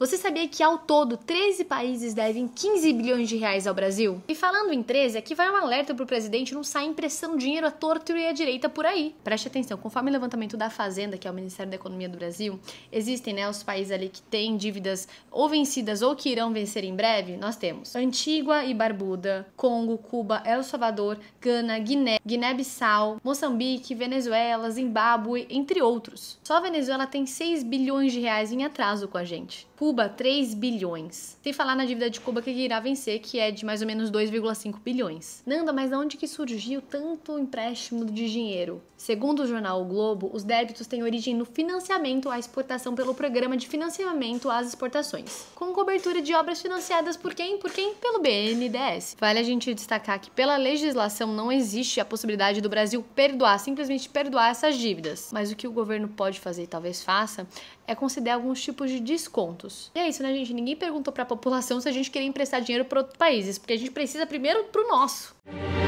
Você sabia que ao todo 13 países devem 15 bilhões de reais ao Brasil? E falando em 13, aqui vai um alerta pro presidente não sair emprestando dinheiro à torto e à direita por aí. Preste atenção, conforme o levantamento da Fazenda, que é o Ministério da Economia do Brasil, existem, né, os países ali que têm dívidas ou vencidas ou que irão vencer em breve. Nós temos Antigua e Barbuda, Congo, Cuba, El Salvador, Gana, Guiné, Guiné-Bissau, Moçambique, Venezuela, Zimbábue, entre outros. Só a Venezuela tem 6 bilhões de reais em atraso com a gente. Cuba Cuba, 3 bilhões. Sem falar na dívida de Cuba que irá vencer, que é de mais ou menos 2,5 bilhões. Nanda, mas onde que surgiu tanto empréstimo de dinheiro? Segundo o jornal o Globo, os débitos têm origem no financiamento à exportação pelo Programa de Financiamento às Exportações, com cobertura de obras financiadas por quem? Por quem? Pelo BNDES. Vale a gente destacar que pela legislação não existe a possibilidade do Brasil perdoar, simplesmente perdoar essas dívidas. Mas o que o governo pode fazer e talvez faça é conceder alguns tipos de descontos isso. E é isso, né, gente? Ninguém perguntou para a população se a gente queria emprestar dinheiro para outros países, porque a gente precisa primeiro pro nosso. Música